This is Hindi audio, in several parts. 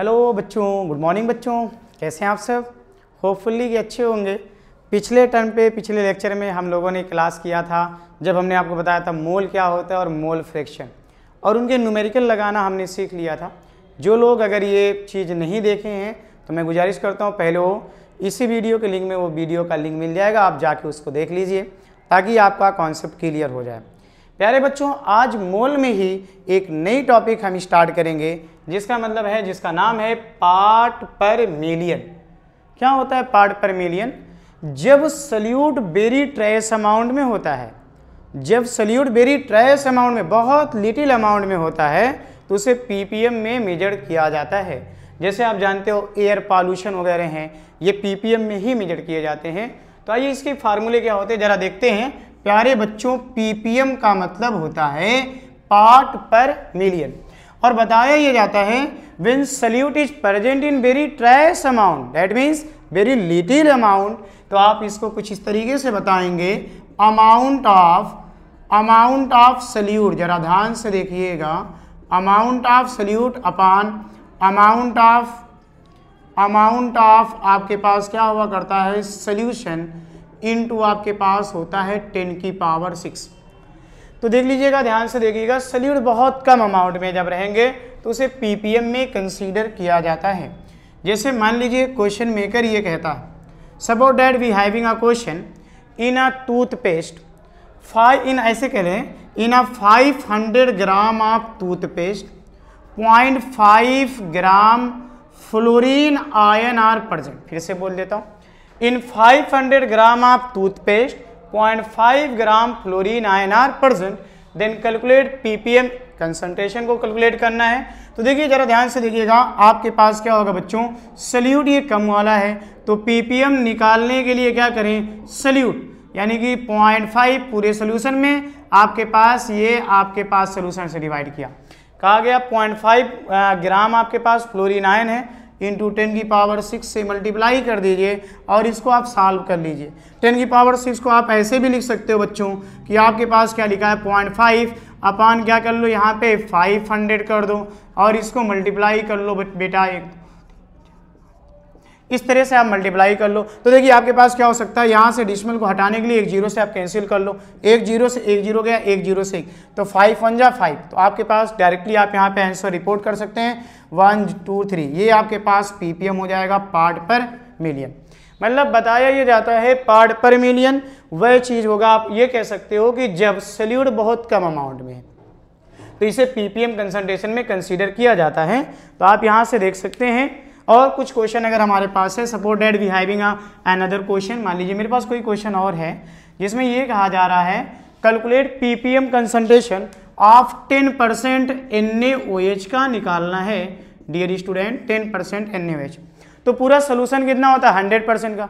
हेलो बच्चों गुड मॉर्निंग बच्चों कैसे हैं आप सब होपफुली ये अच्छे होंगे पिछले टर्म पे पिछले लेक्चर में हम लोगों ने क्लास किया था जब हमने आपको बताया था मोल क्या होता है और मोल फ्रैक्शन और उनके न्यूमेरिकल लगाना हमने सीख लिया था जो लोग अगर ये चीज़ नहीं देखे हैं तो मैं गुजारिश करता हूँ पहले वो इसी वीडियो के लिंक में वो वीडियो का लिंक मिल जाएगा आप जाके उसको देख लीजिए ताकि आपका कॉन्सेप्ट क्लियर हो जाए प्यारे बच्चों आज मोल में ही एक नई टॉपिक हम स्टार्ट करेंगे जिसका मतलब है जिसका नाम है पार्ट पर मिलियन क्या होता है पार्ट पर मिलियन जब सल्यूट बेरी ट्रेस अमाउंट में होता है जब सल्यूट बेरी ट्रेस अमाउंट में बहुत लिटिल अमाउंट में होता है तो उसे पीपीएम में मेजर किया जाता है जैसे आप जानते हो एयर पॉल्यूशन वगैरह हैं ये पीपीएम में ही मेजर किए जाते हैं तो आइए इसके फार्मूले क्या होते हैं ज़रा देखते हैं प्यारे बच्चों पीपीएम का मतलब होता है पार्ट पर मिलियन और बताया यह जाता है when solute is present in very trace amount that means very little amount तो आप इसको कुछ इस तरीके से बताएंगे amount of amount of solute जरा ध्यान से देखिएगा amount of solute upon amount of amount of आपके पास क्या हुआ करता है सल्यूशन इनटू आपके पास होता है टेन की पावर सिक्स तो देख लीजिएगा ध्यान से देखिएगा सल्यूट बहुत कम अमाउंट में जब रहेंगे तो उसे पीपीएम में कंसीडर किया जाता है जैसे मान लीजिए क्वेश्चन मेकर ये कहता है suppose that we having a question in a toothpaste five in ऐसे कह रहे हैं in a five hundred gram of toothpaste point five gram fluorine ion are present फिर से बोल देता हूँ in 500 gram of toothpaste 0.5 gram fluorine ion are present then calculate ppm concentration को कैलकुलेट करना है तो देखिए जरा ध्यान से देखिएगा आपके पास क्या होगा बच्चों सल्यूट ये कम वाला है तो पीपीएम निकालने के लिए क्या करें सल्यूट यानी कि पॉइंट फाइव पूरे सोल्यूशन में आपके पास ये आपके पास सोल्यूशन से डिवाइड किया कहा गया पॉइंट फाइव ग्राम आपके पास फ्लोरीन आयन है इंटू टेन की पावर सिक्स से मल्टीप्लाई कर दीजिए और इसको आप साल्व कर लीजिए टेन की पावर सिक्स को आप ऐसे भी लिख सकते हो बच्चों कि आपके पास क्या लिखा है पॉइंट फाइव अपान क्या कर लो यहाँ पे फाइव हंड्रेड कर दो और इसको मल्टीप्लाई कर लो बेटा एक इस तरह से आप मल्टीप्लाई कर लो तो देखिए आपके पास क्या हो सकता है यहाँ से डिशमल को हटाने के लिए एक जीरो से आप कैंसिल कर लो एक जीरो से एक जीरो गया एक जीरो से एक तो फाइव वन जा फाइव तो आपके पास डायरेक्टली आप यहाँ पे आंसर रिपोर्ट कर सकते हैं वन टू थ्री ये आपके पास पीपीएम हो जाएगा पार्ट पर मिलियन मतलब बताया ये जाता है पार्ट पर मिलियन वह चीज़ होगा आप ये कह सकते हो कि जब सल्यूट बहुत कम अमाउंट में है तो इसे पीपीएम कंसंट्रेशन में कंसीडर किया जाता है तो आप यहाँ से देख सकते हैं और कुछ क्वेश्चन अगर हमारे पास है suppose that we having an other question मान लीजिए मेरे पास कोई क्वेश्चन और है जिसमें ये कहा जा रहा है calculate PPM concentration of ten percent N का निकालना है dear student ten percent N तो पूरा सोल्यूशन कितना होता है हंड्रेड परसेंट का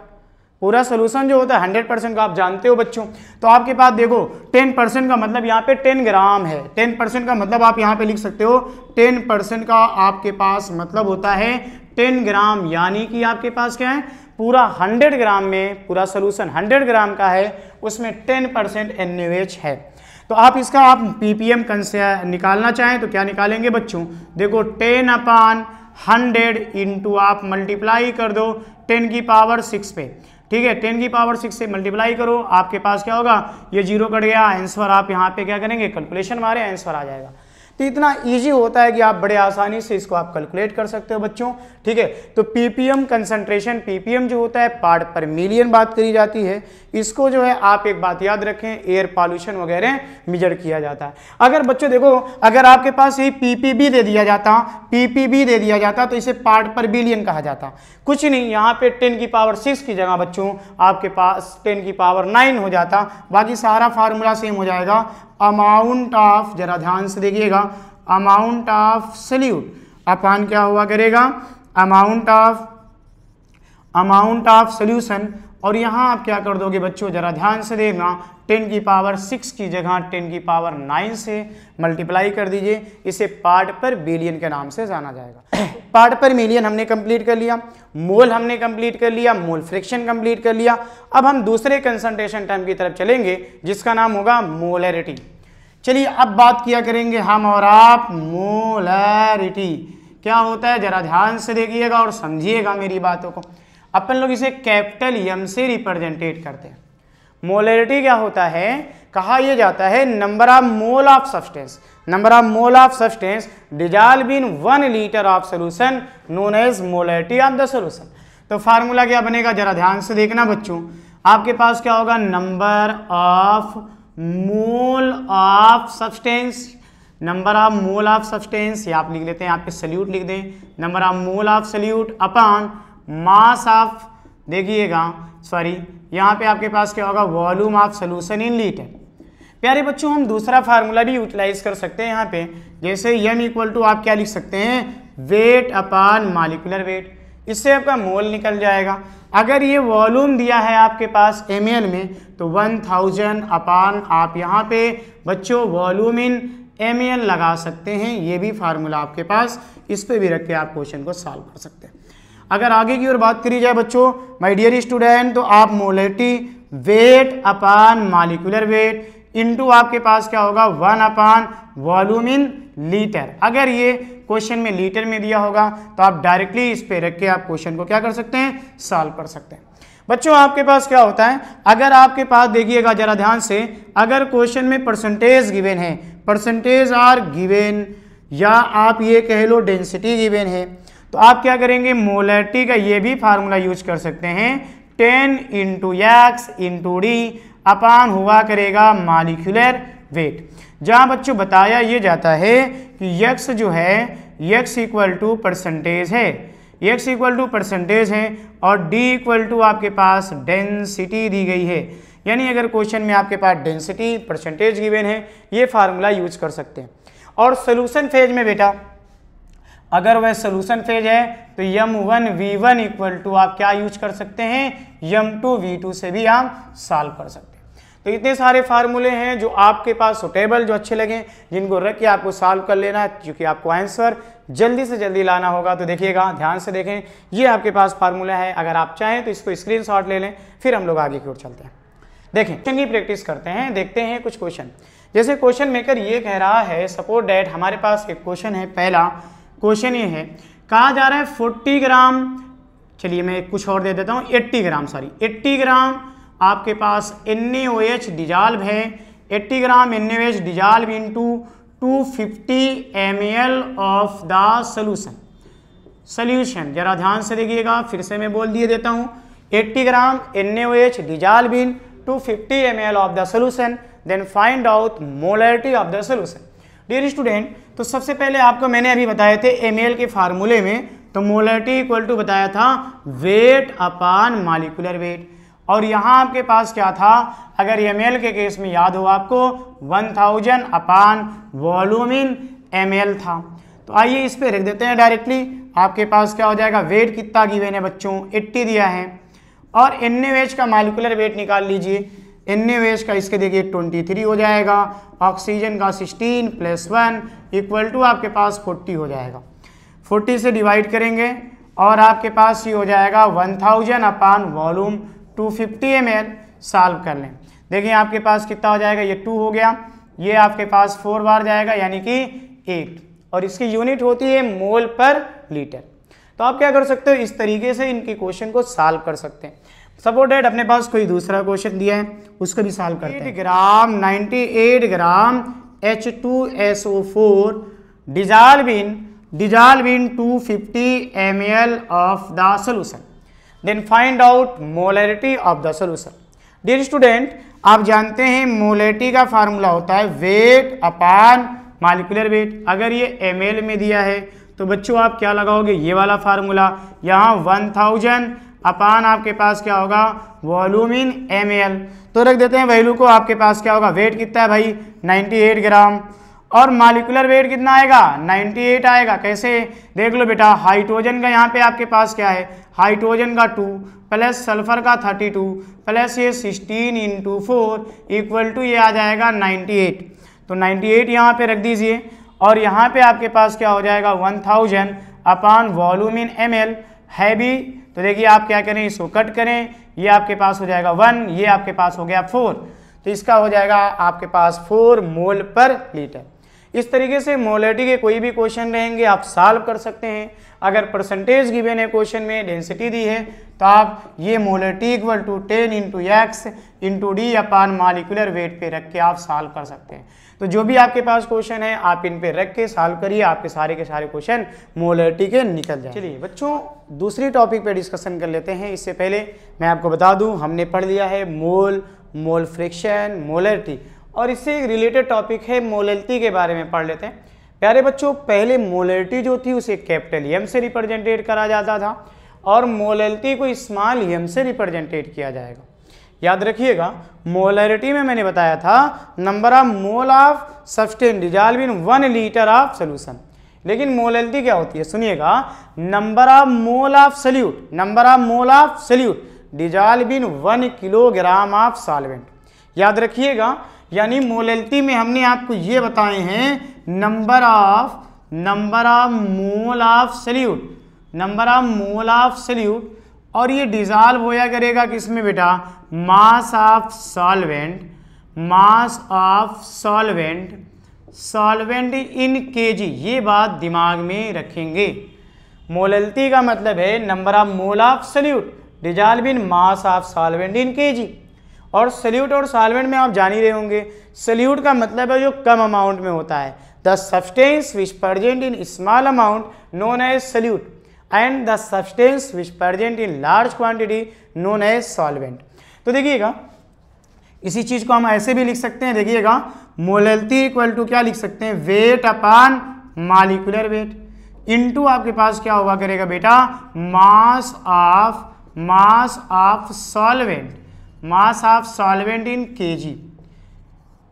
पूरा सोल्यूशन जो होता है हंड्रेड परसेंट का आप जानते हो बच्चों तो आपके पास देखो टेन परसेंट का मतलब यहाँ पे टेन ग्राम है टेन परसेंट का मतलब आप यहाँ पे लिख सकते हो टेन परसेंट का आपके पास मतलब होता है टेन ग्राम यानी कि आपके पास क्या है पूरा हंड्रेड ग्राम में पूरा सोल्यूशन हंड्रेड ग्राम का है उसमें टेन परसेंट एन है तो आप इसका आप पीपीएम कंसे निकालना चाहें तो क्या निकालेंगे बच्चों देखो टेन अपान हंड्रेड इंटू आप मल्टीप्लाई कर दो टेन की पावर सिक्स पे ठीक है टेन की पावर सिक्स से मल्टीप्लाई करो आपके पास क्या होगा ये जीरो कट गया आंसर आप यहाँ पे क्या करेंगे कैलकुलेशन मारे आंसर आ जाएगा तो इतना ईजी होता है कि आप बड़े आसानी से इसको आप कैलकुलेट कर सकते हो बच्चों ठीक है तो पीपीएम कंसंट्रेशन पीपीएम जो होता है पार्ट पर मिलियन बात करी जाती है इसको जो है आप एक बात याद रखें एयर पॉल्यूशन वगैरह मेजर किया जाता है अगर बच्चों देखो अगर आपके पास ये पीपीबी दे दिया जाता पीपीबी दे दिया जाता तो इसे पार्ट पर बिलियन कहा जाता कुछ नहीं यहाँ पे टेन की पावर सिक्स की जगह बच्चों आपके पास टेन की पावर नाइन हो जाता बाकी सारा फार्मूला सेम हो जाएगा अमाउंट ऑफ जरा ध्यान से देखिएगा अमाउंट ऑफ सल्यूट अपान क्या हुआ करेगा amount of amount of solution और यहाँ आप क्या कर दोगे बच्चों ज़रा ध्यान से देखना टेन की पावर सिक्स की जगह टेन की पावर नाइन से मल्टीप्लाई कर दीजिए इसे पार्ट पर बिलियन के नाम से जाना जाएगा पार्ट पर मिलियन हमने कंप्लीट कर लिया मोल हमने कंप्लीट कर लिया मोल फ्रिक्शन कंप्लीट कर लिया अब हम दूसरे कंसंट्रेशन टाइम की तरफ चलेंगे जिसका नाम होगा मोलरिटी चलिए अब बात किया करेंगे हम और आप मोलरिटी क्या होता है ज़रा ध्यान से देखिएगा और समझिएगा मेरी बातों को अपन लोग इसे कैपिटल यम से रिप्रेजेंटेट करते हैं मोलरिटी क्या होता है कहा यह जाता है number of mole of substance number of mole of substance dissolve in one litre of solution known as molarity of the solution तो फार्मूला क्या बनेगा जरा ध्यान से देखना बच्चों आपके पास क्या होगा number of mole of substance number of mole of substance ये आप लिख लेते हैं यहाँ पे सल्यूट लिख दें number of mole of solute upon mass of देखिएगा सॉरी यहाँ पे आपके पास क्या होगा volume of solution in litre प्यारे बच्चों हम दूसरा फार्मूला भी यूटिलाइज कर सकते हैं यहाँ पे जैसे यम इक्वल टू आप क्या लिख सकते हैं वेट अपान मालिकुलर वेट इससे आपका मोल निकल जाएगा अगर ये वॉल्यूम दिया है आपके पास एम में तो 1000 थाउजेंड अपान आप यहाँ पे बच्चों वॉल्यूम इन एम लगा सकते हैं ये भी फार्मूला आपके पास इस पर भी रख के आप क्वेश्चन को सॉल्व कर सकते हैं अगर आगे की ओर बात करी जाए बच्चों माई डियर स्टूडेंट तो आप molality weight upon molecular weight into आपके पास क्या होगा one upon volume in litre अगर ये क्वेश्चन में लीटर में दिया होगा तो आप डायरेक्टली इस पे रख के आप क्वेश्चन को क्या कर सकते हैं सॉल्व कर सकते हैं बच्चों आपके पास क्या होता है अगर आपके पास देखिएगा जरा ध्यान से अगर क्वेश्चन में परसेंटेज गिवेन है परसेंटेज आर गिवेन या आप ये कह लो डेंसिटी गिवेन है तो आप क्या करेंगे मोलरिटी का ये भी फार्मूला यूज कर सकते हैं ten into X into D upon हुआ करेगा मालिक्यूलर वेट जहाँ बच्चों बताया ये जाता है कि यक्स जो है यक्स इक्वल टू परसेंटेज है यक्स इक्वल टू परसेंटेज है और डी इक्वल टू आपके पास डेंसिटी दी गई है यानी अगर क्वेश्चन में आपके पास डेंसिटी परसेंटेज गिवेन है ये फार्मूला यूज कर सकते हैं और सोल्यूशन फेज में बेटा अगर वह सोल्यूशन फेज है तो M one V one equal to आप क्या यूज कर सकते हैं यम टू वी टू से भी आप सॉल्व कर सकते हैं तो इतने सारे फार्मूले हैं जो आपके पास सुटेबल जो अच्छे लगे जिनको रख के आपको सॉल्व कर लेना है क्योंकि आपको आंसर जल्दी से जल्दी लाना होगा तो देखिएगा ध्यान से देखें ये आपके पास फार्मूला है अगर आप चाहें तो इसको शॉट ले लें फिर हम लोग आगे की ओर चलते हैं देखें क्वेश्चन की प्रैक्टिस करते हैं देखते हैं कुछ क्वेश्चन जैसे क्वेश्चन मेकर ये कह रहा है सपोज डैट हमारे पास एक क्वेश्चन है पहला क्वेश्चन ये है कहा जा रहा है फोर्टी ग्राम चलिए मैं कुछ और दे देता हूँ eighty gram sorry eighty gram आपके पास एन एच डिजाल्व है eighty gram N H dissolve fifty M L of the solution solution जरा ध्यान से देखिएगा फिर से मैं बोल दिए देता हूँ 80 gram N H dissolve in M L of the solution then find out molarity of the solution dear student तो सबसे पहले आपको मैंने अभी बताए थे एम के फार्मूले में तो मोलरिटी इक्वल टू बताया था वेट अपान मालिकुलर वेट और यहाँ आपके पास क्या था अगर एम के केस में याद हो आपको 1000 अपान वॉलूम इन एम था तो आइए इस पर रख देते हैं डायरेक्टली आपके पास क्या हो जाएगा वेट कितना गिवेन है बच्चों 80 दिया है और एन का मालिकुलर वेट निकाल लीजिए इन्नीवेश का इसके देखिए 23 हो जाएगा ऑक्सीजन का 16 प्लस वन इक्वल टू आपके पास 40 हो जाएगा 40 से डिवाइड करेंगे और आपके पास ये हो जाएगा 1000 upon volume two fifty solve कर लें देखिए आपके पास कितना हो जाएगा ये टू हो गया ये आपके पास फोर बार जाएगा यानी कि एट और इसकी यूनिट होती है मोल पर लीटर तो आप क्या कर सकते हो इस तरीके से इनके क्वेश्चन को सॉल्व कर सकते हैं सपोर्टेड अपने पास कोई दूसरा क्वेश्चन दिया है उसको भी सॉल्व करते हैं gram 98 gram H two S O four dissolve two fifty M L of the solution then find out molarity of the solution dear student आप जानते हैं मोलरिटी का फार्मूला होता है वेट अपान मालिकुलर वेट अगर ये एम में दिया है तो बच्चों आप क्या लगाओगे ये वाला फार्मूला यहाँ वन थाउजेंड अपान आपके पास क्या होगा वॉल्यूम इन एम एल तो रख देते हैं वैल्यू को आपके पास क्या होगा वेट कितना है भाई 98 ग्राम और मालिकुलर वेट कितना आएगा 98 आएगा कैसे देख लो बेटा हाइड्रोजन का यहाँ पे आपके पास क्या है हाइड्रोजन का 2 प्लस सल्फर का 32 प्लस ये 16 इंटू फोर इक्वल टू ये आ जाएगा 98 तो 98 एट यहाँ पर रख दीजिए और यहाँ पे आपके पास क्या हो जाएगा 1000 upon volume in M L हैवी तो देखिए आप क्या करें इसको कट करें ये आपके पास हो जाएगा वन ये आपके पास हो गया फोर तो इसका हो जाएगा आपके पास फोर मोल पर लीटर इस तरीके से मोलिटी के कोई भी क्वेश्चन रहेंगे आप सॉल्व कर सकते हैं अगर परसेंटेज की है क्वेश्चन में डेंसिटी दी है तो आप ये molality equal to ten into X into D upon molecular weight पे रख के आप सॉल्व कर सकते हैं तो जो भी आपके पास क्वेश्चन है आप इन पे रख के सॉल्व करिए आपके सारे के सारे क्वेश्चन मोलरिटी के निकल जाए चलिए बच्चों दूसरी टॉपिक पे डिस्कशन कर लेते हैं इससे पहले मैं आपको बता दूं हमने पढ़ लिया है मोल मोल फ्रिक्शन मोलरिटी और इससे एक रिलेटेड टॉपिक है मोलरिटी के बारे में पढ़ लेते हैं प्यारे बच्चों पहले मोलरिटी जो थी उसे कैपिटल एम से रिप्रेजेंटेट करा जाता था और मोलरिटी को स्मॉल एम से रिप्रेजेंटेट किया जाएगा याद रखिएगा मोलरिटी में मैंने बताया था number of mole of substance dissolve in one litre of solution लेकिन मोलरिटी क्या होती है सुनिएगा number of mole of solute number of mole of solute dissolve in one kilogram of solvent याद रखिएगा यानी मोलरिटी में हमने आपको ये बताए हैं number of number of mole of solute number of mole of solute और ये डिजॉल्व होया करेगा किस में बेटा mass of solvent mass of solvent solvent in KG ये बात दिमाग में रखेंगे मोलल्टी का मतलब है number of mole of solute dissolve in mass of solvent in KG और सल्यूट और सॉल्वेंट में आप जान ही रहे होंगे सल्यूट का मतलब है जो कम अमाउंट में होता है the substance which present in small amount known as solute and the substance which present in large quantity known as solvent तो देखिएगा इसी चीज़ को हम ऐसे भी लिख सकते हैं देखिएगा मोलती इक्वल टू क्या लिख सकते हैं weight upon molecular weight into आपके पास क्या हुआ करेगा बेटा mass of mass of solvent mass of solvent in KG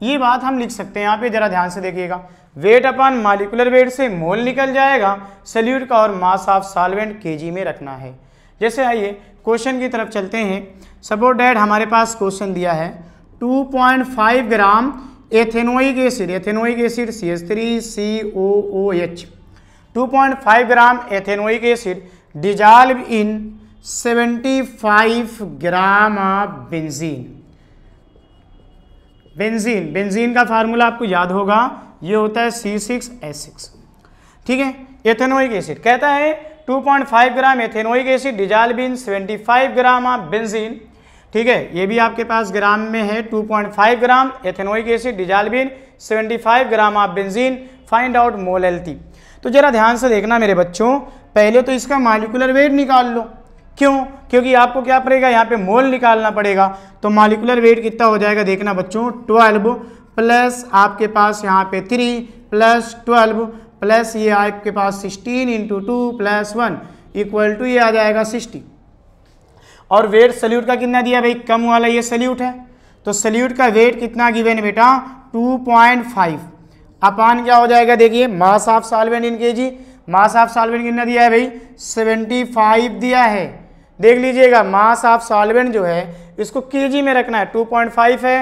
ये बात हम लिख सकते हैं यहाँ पे जरा ध्यान से देखिएगा वेट अपॉन मालिकुलर वेट से मोल निकल जाएगा सल्यूट का और मास ऑफ सॉल्वेंट केजी में रखना है जैसे आइए क्वेश्चन की तरफ चलते हैं सपोर्ट डैड हमारे पास क्वेश्चन दिया है 2.5 gram ethanoic acid ethanoic acid C S three C O O H two point five gram ethanoic acid dissolve in 75 gram of benzene benzene benzene का फार्मूला आपको याद होगा ये होता है सी सिक्स एस सिक्स ठीक है एथेनोइक एसिड कहता है 2.5 gram ethanoic acid dissolve in 75 gram of benzene ठीक है ये भी आपके पास ग्राम में है 2.5 gram ethanoic acid dissolve in 75 gram of benzene find out molality तो ज़रा ध्यान से देखना मेरे बच्चों पहले तो इसका मालिकुलर वेट निकाल लो क्यों क्योंकि आपको क्या पड़ेगा यहाँ पे मोल निकालना पड़ेगा तो मालिकुलर वेट कितना हो जाएगा देखना बच्चों ट्वेल्व प्लस आपके पास यहाँ पे थ्री प्लस ट्वेल्व प्लस ये आपके पास sixteen into two plus one equal to ये आ जाएगा सिक्सटी और वेट सल्यूट का कितना दिया भाई कम वाला ये सल्यूट है तो सल्यूट का वेट कितना गिवेन बेटा टू पॉइंट फाइव अपान क्या हो जाएगा देखिए मास ऑफ सॉल्वेंट इन के जी मास ऑफ सॉल्वेंट कितना दिया है भाई सेवेंटी फाइव दिया है देख लीजिएगा मास ऑफ सॉल्वेंट जो है इसको केजी में रखना है 2.5 है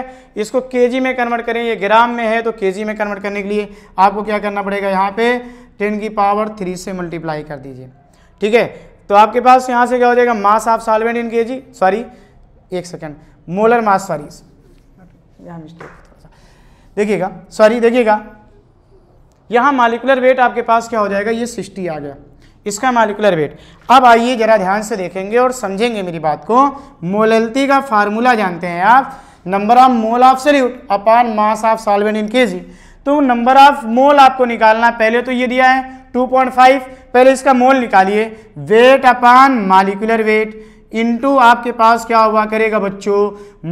इसको केजी में कन्वर्ट करें ये ग्राम में है तो केजी में कन्वर्ट करने के लिए आपको क्या करना पड़ेगा यहाँ पे 10 की पावर थ्री से मल्टीप्लाई कर दीजिए ठीक है तो आपके पास यहाँ से क्या हो जाएगा मास ऑफ सॉल्वेंट इन के सॉरी एक सेकेंड मोलर मास सॉरी देखिएगा सॉरी देखिएगा यहाँ मालिकुलर वेट आपके पास क्या हो जाएगा ये सिक्सटी आ गया इसका मालिकुलर वेट अब आइए ज़रा ध्यान से देखेंगे और समझेंगे मेरी बात को मोलल्टी का फार्मूला जानते हैं आप number of mole of solute upon mass of solvent in KG तो नंबर ऑफ मोल आपको निकालना पहले तो ये दिया है 2.5 पहले इसका मोल निकालिए weight upon molecular weight into आपके पास क्या हुआ करेगा बच्चों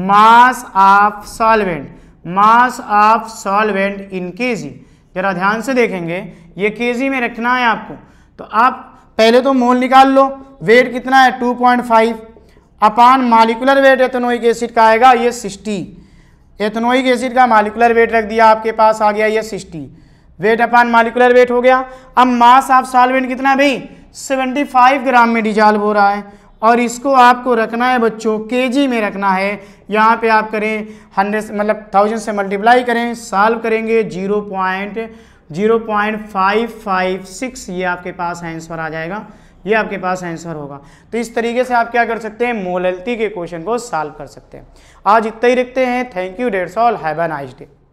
mass of solvent mass of solvent in KG जरा ध्यान से देखेंगे ये केजी में रखना है आपको तो आप पहले तो मोल निकाल लो वेट कितना है 2.5 upon molecular weight ethanoic acid का आएगा ये 60 एथनोइक एसिड का मालिकुलर वेट रख दिया आपके पास आ गया ये 60 वेट अपान मालिकुलर वेट हो गया अब मास ऑफ सॉल्वेंट कितना भाई 75 ग्राम में डिजॉल्व हो रहा है और इसको आपको रखना है बच्चों के में रखना है यहाँ पर आप करें हंड्रेड मतलब थाउजेंड से मल्टीप्लाई करें सॉल्व करेंगे zero point zero point five five six ये आपके पास आंसर आ जाएगा ये आपके पास आंसर होगा तो इस तरीके से आप क्या कर सकते हैं मोलती के क्वेश्चन को सॉल्व कर सकते हैं आज इतना ही रखते हैं thank you that's all have an nice day